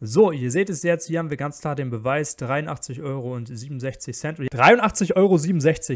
So, ihr seht es jetzt, hier haben wir ganz klar den Beweis 83,67 Euro 83,67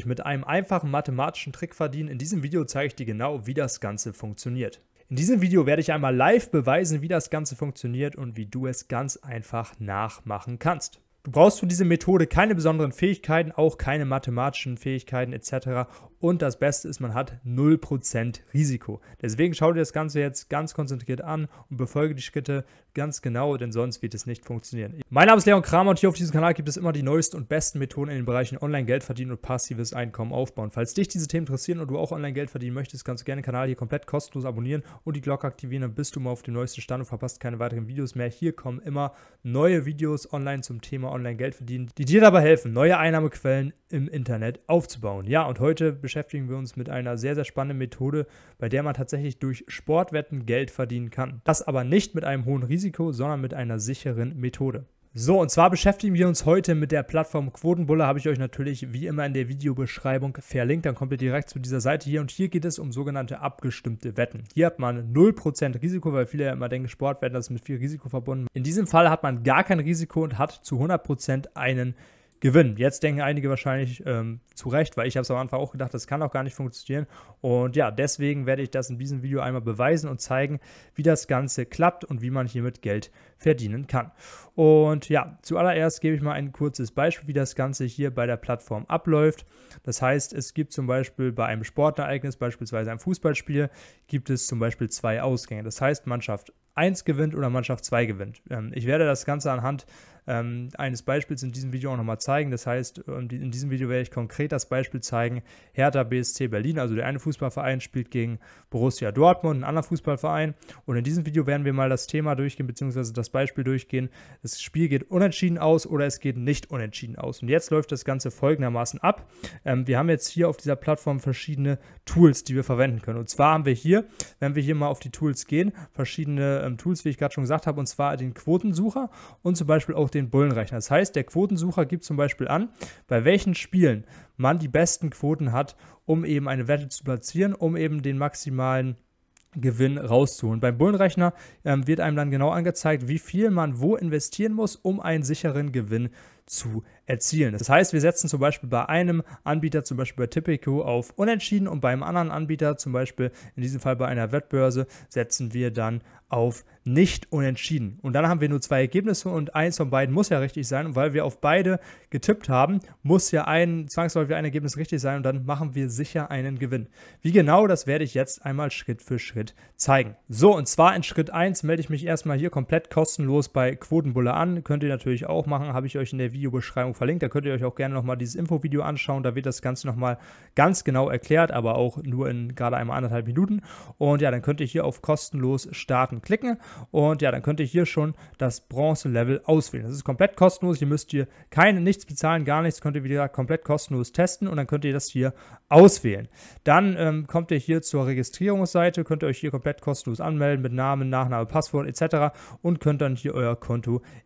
Euro mit einem einfachen mathematischen Trick verdienen. In diesem Video zeige ich dir genau, wie das Ganze funktioniert. In diesem Video werde ich einmal live beweisen, wie das Ganze funktioniert und wie du es ganz einfach nachmachen kannst. Du brauchst für diese Methode keine besonderen Fähigkeiten, auch keine mathematischen Fähigkeiten etc. Und das Beste ist, man hat 0% Risiko. Deswegen schau dir das Ganze jetzt ganz konzentriert an und befolge die Schritte ganz genau, denn sonst wird es nicht funktionieren. Mein Name ist Leon Kramer und hier auf diesem Kanal gibt es immer die neuesten und besten Methoden in den Bereichen Online-Geld verdienen und passives Einkommen aufbauen. Falls dich diese Themen interessieren und du auch Online-Geld verdienen möchtest, kannst du gerne den Kanal hier komplett kostenlos abonnieren und die Glocke aktivieren, dann bist du mal auf dem neuesten Stand und verpasst keine weiteren Videos mehr. Hier kommen immer neue Videos online zum Thema online Geld verdienen, die dir dabei helfen, neue Einnahmequellen im Internet aufzubauen. Ja, und heute beschäftigen wir uns mit einer sehr, sehr spannenden Methode, bei der man tatsächlich durch Sportwetten Geld verdienen kann. Das aber nicht mit einem hohen Risiko, sondern mit einer sicheren Methode. So, und zwar beschäftigen wir uns heute mit der Plattform Quotenbulle. Habe ich euch natürlich wie immer in der Videobeschreibung verlinkt. Dann kommt ihr direkt zu dieser Seite hier. Und hier geht es um sogenannte abgestimmte Wetten. Hier hat man 0% Risiko, weil viele ja immer denken, Sportwetten ist mit viel Risiko verbunden. In diesem Fall hat man gar kein Risiko und hat zu 100% einen Risiko gewinnen. Jetzt denken einige wahrscheinlich ähm, zu Recht, weil ich habe es am Anfang auch gedacht, das kann auch gar nicht funktionieren. Und ja, deswegen werde ich das in diesem Video einmal beweisen und zeigen, wie das Ganze klappt und wie man hiermit Geld verdienen kann. Und ja, zuallererst gebe ich mal ein kurzes Beispiel, wie das Ganze hier bei der Plattform abläuft. Das heißt, es gibt zum Beispiel bei einem Sportereignis, beispielsweise einem Fußballspiel, gibt es zum Beispiel zwei Ausgänge. Das heißt, Mannschaft 1 gewinnt oder Mannschaft 2 gewinnt. Ähm, ich werde das Ganze anhand ähm, eines Beispiels in diesem Video auch nochmal zeigen. Das heißt, in diesem Video werde ich konkret das Beispiel zeigen, Hertha BSC Berlin, also der eine Fußballverein spielt gegen Borussia Dortmund, ein anderer Fußballverein. Und in diesem Video werden wir mal das Thema durchgehen, beziehungsweise das Beispiel durchgehen. Das Spiel geht unentschieden aus oder es geht nicht unentschieden aus. Und jetzt läuft das Ganze folgendermaßen ab. Ähm, wir haben jetzt hier auf dieser Plattform verschiedene Tools, die wir verwenden können. Und zwar haben wir hier, wenn wir hier mal auf die Tools gehen, verschiedene ähm, Tools, wie ich gerade schon gesagt habe, und zwar den Quotensucher und zum Beispiel auch den Bullenrechner. Das heißt, der Quotensucher gibt zum Beispiel an, bei welchen Spielen man die besten Quoten hat, um eben eine Wette zu platzieren, um eben den maximalen Gewinn rauszuholen. Beim Bullenrechner ähm, wird einem dann genau angezeigt, wie viel man wo investieren muss, um einen sicheren Gewinn zu zu erzielen. Das heißt, wir setzen zum Beispiel bei einem Anbieter, zum Beispiel bei Tipico, auf Unentschieden und beim anderen Anbieter, zum Beispiel in diesem Fall bei einer Wettbörse, setzen wir dann auf nicht unentschieden. Und dann haben wir nur zwei Ergebnisse und eins von beiden muss ja richtig sein. Und weil wir auf beide getippt haben, muss ja ein zwangsläufig ein Ergebnis richtig sein und dann machen wir sicher einen Gewinn. Wie genau, das werde ich jetzt einmal Schritt für Schritt zeigen. So, und zwar in Schritt 1 melde ich mich erstmal hier komplett kostenlos bei Quotenbulle an. Könnt ihr natürlich auch machen, habe ich euch in der Videobeschreibung verlinkt. Da könnt ihr euch auch gerne nochmal dieses Infovideo anschauen. Da wird das Ganze nochmal ganz genau erklärt, aber auch nur in gerade einmal anderthalb Minuten. Und ja, dann könnt ihr hier auf kostenlos starten klicken. Und ja, dann könnt ihr hier schon das Bronze-Level auswählen. Das ist komplett kostenlos. Hier müsst ihr keine, nichts bezahlen, gar nichts. Könnt ihr, wieder komplett kostenlos testen und dann könnt ihr das hier auswählen. Dann ähm, kommt ihr hier zur Registrierungsseite, könnt ihr euch hier komplett kostenlos anmelden mit Namen, Nachname, Passwort etc. und könnt dann hier euer Konto eröffnen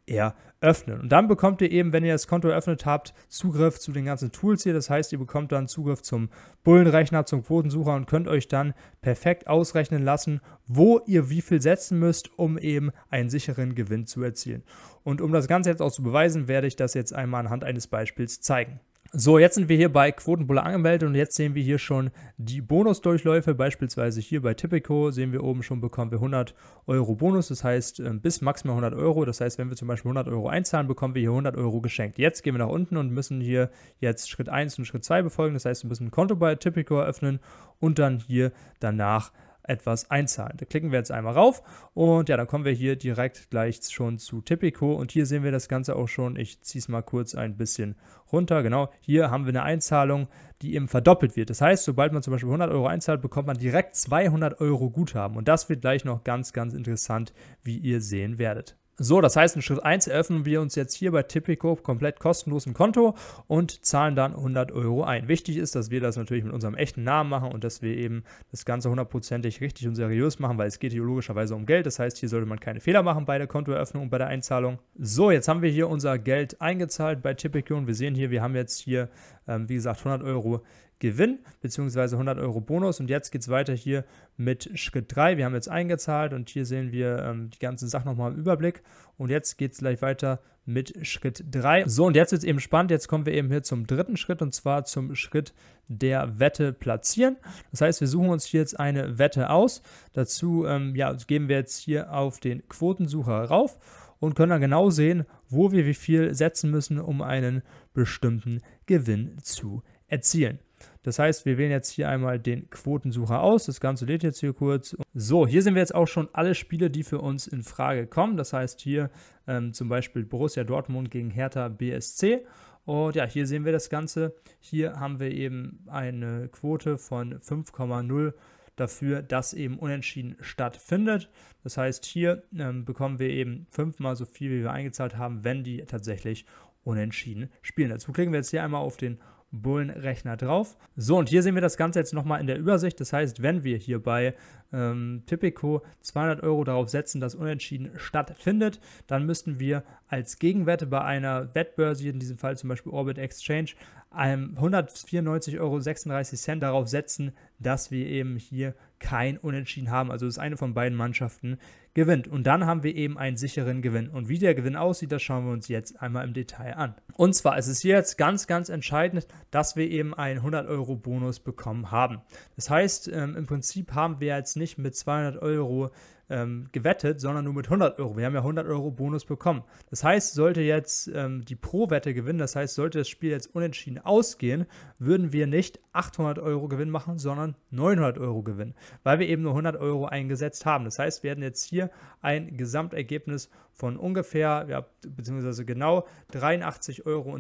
öffnen. Und dann bekommt ihr eben, wenn ihr das Konto eröffnet habt, Zugriff zu den ganzen Tools hier. Das heißt, ihr bekommt dann Zugriff zum Bullenrechner, zum Quotensucher und könnt euch dann perfekt ausrechnen lassen, wo ihr wie viel setzen müsst, um eben einen sicheren Gewinn zu erzielen. Und um das Ganze jetzt auch zu beweisen, werde ich das jetzt einmal anhand eines Beispiels zeigen. So, jetzt sind wir hier bei Quotenbulle angemeldet und jetzt sehen wir hier schon die Bonusdurchläufe. Beispielsweise hier bei Typico sehen wir oben schon, bekommen wir 100 Euro Bonus, das heißt ähm, bis maximal 100 Euro. Das heißt, wenn wir zum Beispiel 100 Euro einzahlen, bekommen wir hier 100 Euro geschenkt. Jetzt gehen wir nach unten und müssen hier jetzt Schritt 1 und Schritt 2 befolgen. Das heißt, wir müssen ein Konto bei Typico eröffnen und dann hier danach etwas einzahlen. Da klicken wir jetzt einmal rauf und ja, dann kommen wir hier direkt gleich schon zu Tipico und hier sehen wir das Ganze auch schon. Ich ziehe es mal kurz ein bisschen runter. Genau, hier haben wir eine Einzahlung, die eben verdoppelt wird. Das heißt, sobald man zum Beispiel 100 Euro einzahlt, bekommt man direkt 200 Euro Guthaben und das wird gleich noch ganz, ganz interessant, wie ihr sehen werdet. So, das heißt, in Schritt 1 eröffnen wir uns jetzt hier bei Tipico komplett kostenlos ein Konto und zahlen dann 100 Euro ein. Wichtig ist, dass wir das natürlich mit unserem echten Namen machen und dass wir eben das Ganze hundertprozentig richtig und seriös machen, weil es geht hier logischerweise um Geld. Das heißt, hier sollte man keine Fehler machen bei der Kontoeröffnung und bei der Einzahlung. So, jetzt haben wir hier unser Geld eingezahlt bei Tipico und wir sehen hier, wir haben jetzt hier, ähm, wie gesagt, 100 Euro Gewinn bzw. 100 Euro Bonus. Und jetzt geht es weiter hier mit Schritt 3. Wir haben jetzt eingezahlt und hier sehen wir ähm, die ganzen Sachen nochmal im Überblick. Und jetzt geht es gleich weiter mit Schritt 3. So, und jetzt wird es eben spannend. Jetzt kommen wir eben hier zum dritten Schritt und zwar zum Schritt der Wette platzieren. Das heißt, wir suchen uns hier jetzt eine Wette aus. Dazu ähm, ja, geben wir jetzt hier auf den Quotensucher rauf und können dann genau sehen, wo wir wie viel setzen müssen, um einen bestimmten Gewinn zu erzielen. Das heißt, wir wählen jetzt hier einmal den Quotensucher aus. Das Ganze lädt jetzt hier kurz. So, hier sehen wir jetzt auch schon alle Spiele, die für uns in Frage kommen. Das heißt hier ähm, zum Beispiel Borussia Dortmund gegen Hertha BSC. Und ja, hier sehen wir das Ganze. Hier haben wir eben eine Quote von 5,0 dafür, dass eben unentschieden stattfindet. Das heißt, hier ähm, bekommen wir eben fünfmal so viel, wie wir eingezahlt haben, wenn die tatsächlich unentschieden spielen. Dazu klicken wir jetzt hier einmal auf den Bullenrechner drauf. So, und hier sehen wir das Ganze jetzt nochmal in der Übersicht. Das heißt, wenn wir hier bei ähm, Tipico 200 Euro darauf setzen, dass Unentschieden stattfindet, dann müssten wir als Gegenwette bei einer Wettbörse, in diesem Fall zum Beispiel Orbit Exchange, 194,36 Euro darauf setzen, dass wir eben hier kein Unentschieden haben. Also dass eine von beiden Mannschaften gewinnt. Und dann haben wir eben einen sicheren Gewinn. Und wie der Gewinn aussieht, das schauen wir uns jetzt einmal im Detail an. Und zwar ist es hier jetzt ganz, ganz entscheidend, dass wir eben einen 100 Euro Bonus bekommen haben. Das heißt, ähm, im Prinzip haben wir jetzt nicht mit 200 Euro ähm, gewettet, sondern nur mit 100 Euro. Wir haben ja 100 Euro Bonus bekommen. Das heißt, sollte jetzt ähm, die Pro-Wette gewinnen, das heißt, sollte das Spiel jetzt unentschieden ausgehen, würden wir nicht 800 Euro Gewinn machen, sondern 900 Euro Gewinn, weil wir eben nur 100 Euro eingesetzt haben. Das heißt, wir hätten jetzt hier ein Gesamtergebnis von ungefähr, ja, beziehungsweise genau 83,69 Euro.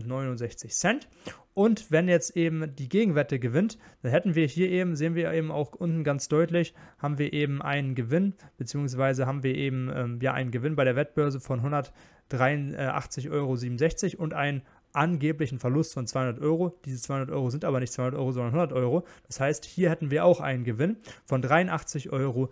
Und wenn jetzt eben die Gegenwette gewinnt, dann hätten wir hier eben, sehen wir eben auch unten ganz deutlich, haben wir eben einen Gewinn, beziehungsweise beziehungsweise haben wir eben ähm, ja einen Gewinn bei der Wettbörse von 183,67 Euro und einen angeblichen Verlust von 200 Euro. Diese 200 Euro sind aber nicht 200 Euro, sondern 100 Euro. Das heißt, hier hätten wir auch einen Gewinn von 83,67 Euro.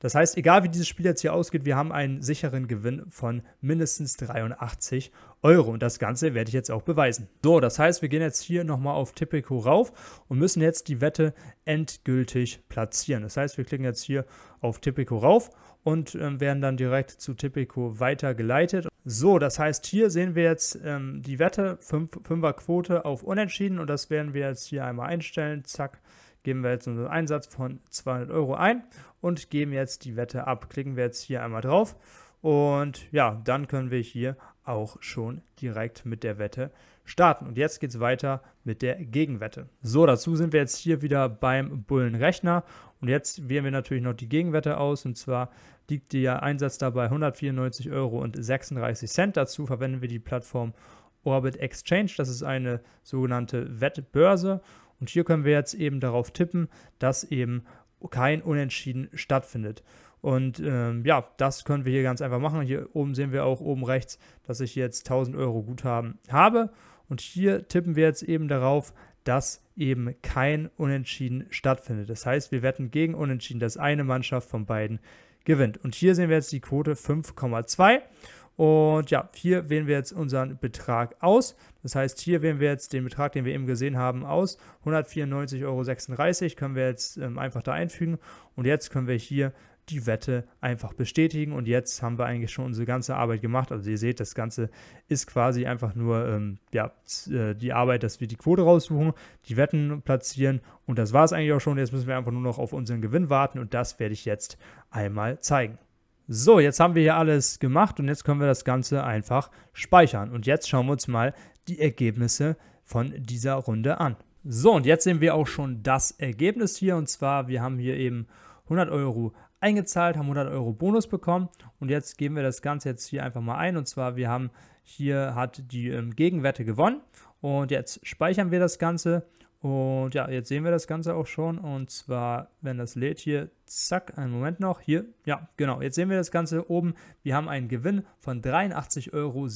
Das heißt, egal wie dieses Spiel jetzt hier ausgeht, wir haben einen sicheren Gewinn von mindestens 83 Euro. Und das Ganze werde ich jetzt auch beweisen. So, das heißt, wir gehen jetzt hier nochmal auf Tipico rauf und müssen jetzt die Wette endgültig platzieren. Das heißt, wir klicken jetzt hier auf Tipico rauf und äh, werden dann direkt zu Tipico weitergeleitet. So, das heißt, hier sehen wir jetzt ähm, die Wette, 5, er Quote auf Unentschieden und das werden wir jetzt hier einmal einstellen. Zack, geben wir jetzt unseren Einsatz von 200 Euro ein und geben jetzt die Wette ab. Klicken wir jetzt hier einmal drauf und ja, dann können wir hier auch schon direkt mit der Wette starten. Und jetzt geht es weiter mit der Gegenwette. So, dazu sind wir jetzt hier wieder beim Bullenrechner. Und jetzt wählen wir natürlich noch die Gegenwette aus. Und zwar liegt der Einsatz dabei 194,36 Euro. Dazu verwenden wir die Plattform Orbit Exchange. Das ist eine sogenannte Wettbörse. Und hier können wir jetzt eben darauf tippen, dass eben kein Unentschieden stattfindet. Und ähm, ja, das können wir hier ganz einfach machen. Hier oben sehen wir auch oben rechts, dass ich jetzt 1000 Euro Guthaben habe. Und hier tippen wir jetzt eben darauf, dass eben kein Unentschieden stattfindet. Das heißt, wir wetten gegen Unentschieden, dass eine Mannschaft von beiden gewinnt. Und hier sehen wir jetzt die Quote 5,2. Und ja, hier wählen wir jetzt unseren Betrag aus. Das heißt, hier wählen wir jetzt den Betrag, den wir eben gesehen haben, aus. 194,36 Euro können wir jetzt ähm, einfach da einfügen. Und jetzt können wir hier die Wette einfach bestätigen. Und jetzt haben wir eigentlich schon unsere ganze Arbeit gemacht. Also ihr seht, das Ganze ist quasi einfach nur ähm, ja, äh, die Arbeit, dass wir die Quote raussuchen, die Wetten platzieren und das war es eigentlich auch schon. Jetzt müssen wir einfach nur noch auf unseren Gewinn warten und das werde ich jetzt einmal zeigen. So, jetzt haben wir hier alles gemacht und jetzt können wir das Ganze einfach speichern. Und jetzt schauen wir uns mal die Ergebnisse von dieser Runde an. So, und jetzt sehen wir auch schon das Ergebnis hier. Und zwar, wir haben hier eben 100 Euro eingezahlt, haben 100 Euro Bonus bekommen und jetzt geben wir das Ganze jetzt hier einfach mal ein und zwar wir haben hier hat die ähm, Gegenwette gewonnen und jetzt speichern wir das Ganze und ja, jetzt sehen wir das Ganze auch schon und zwar, wenn das lädt hier, zack, einen Moment noch, hier, ja, genau, jetzt sehen wir das Ganze oben, wir haben einen Gewinn von 83,67 Euro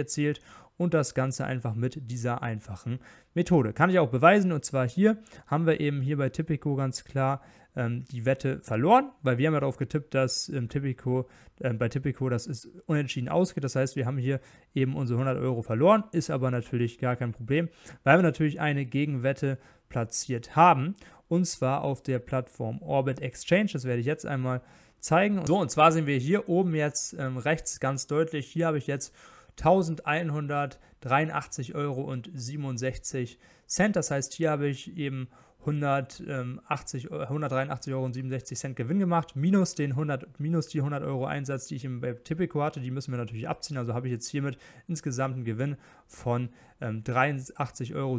erzielt und das Ganze einfach mit dieser einfachen Methode. Kann ich auch beweisen und zwar hier haben wir eben hier bei Tipico ganz klar ähm, die Wette verloren, weil wir haben ja darauf getippt, dass ähm, Tipico, äh, bei Tipico das ist unentschieden ausgeht. Das heißt, wir haben hier eben unsere 100 Euro verloren, ist aber natürlich gar kein Problem, weil wir natürlich eine Gegenwette platziert haben und zwar auf der Plattform Orbit Exchange. Das werde ich jetzt einmal zeigen. So, und zwar sehen wir hier oben jetzt ähm, rechts ganz deutlich, hier habe ich jetzt 1183,67 Euro. Das heißt, hier habe ich eben 183,67 ähm, Euro Gewinn gemacht, minus, den 100, minus die 100 Euro Einsatz, die ich im Tipico hatte. Die müssen wir natürlich abziehen. Also habe ich jetzt hiermit insgesamt einen Gewinn von ähm, 83,67 Euro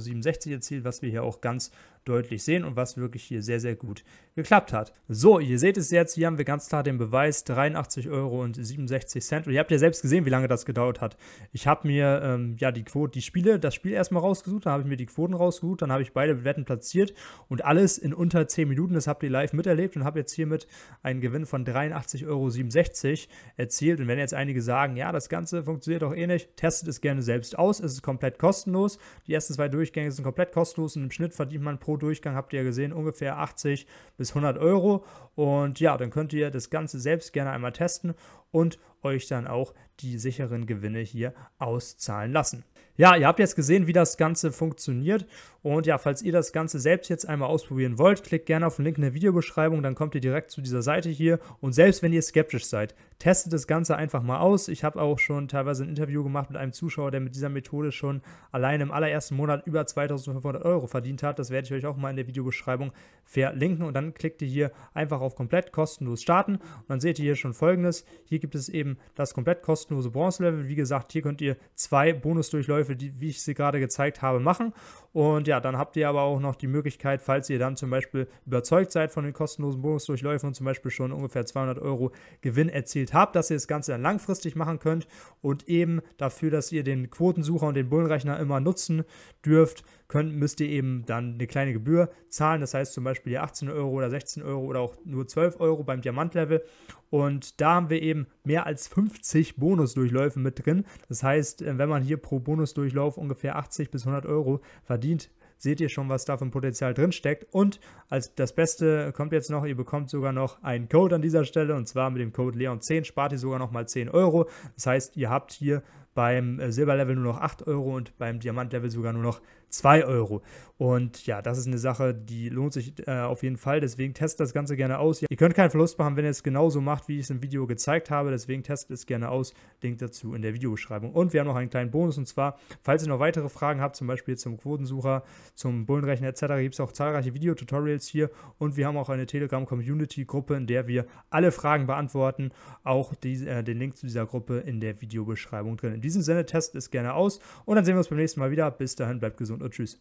erzielt, was wir hier auch ganz deutlich sehen und was wirklich hier sehr, sehr gut geklappt hat. So, ihr seht es jetzt, hier haben wir ganz klar den Beweis 83,67 Euro. Und ihr habt ja selbst gesehen, wie lange das gedauert hat. Ich habe mir ähm, ja die Quote, die Spiele, das Spiel erstmal rausgesucht, dann habe ich mir die Quoten rausgesucht, dann habe ich beide Wetten platziert und alles in unter 10 Minuten. Das habt ihr live miterlebt und habe jetzt hiermit einen Gewinn von 83,67 Euro erzielt. Und wenn jetzt einige sagen, ja, das Ganze funktioniert doch eh nicht, testet es gerne selbst aus raus. Es ist komplett kostenlos. Die ersten zwei Durchgänge sind komplett kostenlos und im Schnitt verdient man pro Durchgang, habt ihr ja gesehen, ungefähr 80 bis 100 Euro. Und ja, dann könnt ihr das Ganze selbst gerne einmal testen und euch dann auch die sicheren Gewinne hier auszahlen lassen ja, ihr habt jetzt gesehen, wie das Ganze funktioniert. Und ja, falls ihr das Ganze selbst jetzt einmal ausprobieren wollt, klickt gerne auf den Link in der Videobeschreibung, dann kommt ihr direkt zu dieser Seite hier. Und selbst wenn ihr skeptisch seid, testet das Ganze einfach mal aus. Ich habe auch schon teilweise ein Interview gemacht mit einem Zuschauer, der mit dieser Methode schon allein im allerersten Monat über 2500 Euro verdient hat. Das werde ich euch auch mal in der Videobeschreibung verlinken. Und dann klickt ihr hier einfach auf komplett kostenlos starten. Und dann seht ihr hier schon folgendes. Hier gibt es eben das komplett kostenlose Bronze-Level. Wie gesagt, hier könnt ihr zwei Bonusdurchläufe Abläufe, die, wie ich sie gerade gezeigt habe, machen. Und ja, dann habt ihr aber auch noch die Möglichkeit, falls ihr dann zum Beispiel überzeugt seid von den kostenlosen Bonusdurchläufen und zum Beispiel schon ungefähr 200 Euro Gewinn erzielt habt, dass ihr das Ganze dann langfristig machen könnt und eben dafür, dass ihr den Quotensucher und den Bullenrechner immer nutzen dürft, könnt, müsst ihr eben dann eine kleine Gebühr zahlen. Das heißt zum Beispiel die 18 Euro oder 16 Euro oder auch nur 12 Euro beim Diamantlevel. Und da haben wir eben mehr als 50 Bonusdurchläufe mit drin. Das heißt, äh, wenn man hier pro Bonusdurchlauf ungefähr 80 bis 100 Euro verdient, seht ihr schon, was da von Potenzial drin steckt. Und als das Beste kommt jetzt noch, ihr bekommt sogar noch einen Code an dieser Stelle und zwar mit dem Code Leon10 spart ihr sogar nochmal 10 Euro. Das heißt, ihr habt hier beim äh, Silberlevel nur noch 8 Euro und beim Diamantlevel sogar nur noch 2 Euro. Und ja, das ist eine Sache, die lohnt sich äh, auf jeden Fall. Deswegen testet das Ganze gerne aus. Ihr könnt keinen Verlust machen, wenn ihr es genauso macht, wie ich es im Video gezeigt habe. Deswegen testet es gerne aus. Link dazu in der Videobeschreibung. Und wir haben noch einen kleinen Bonus. Und zwar, falls ihr noch weitere Fragen habt, zum Beispiel zum Quotensucher, zum Bullenrechner etc., gibt es auch zahlreiche Videotutorials hier. Und wir haben auch eine Telegram-Community-Gruppe, in der wir alle Fragen beantworten. Auch die, äh, den Link zu dieser Gruppe in der Videobeschreibung drin. In diesem Sinne, testet es gerne aus. Und dann sehen wir uns beim nächsten Mal wieder. Bis dahin, bleibt gesund und tschüss.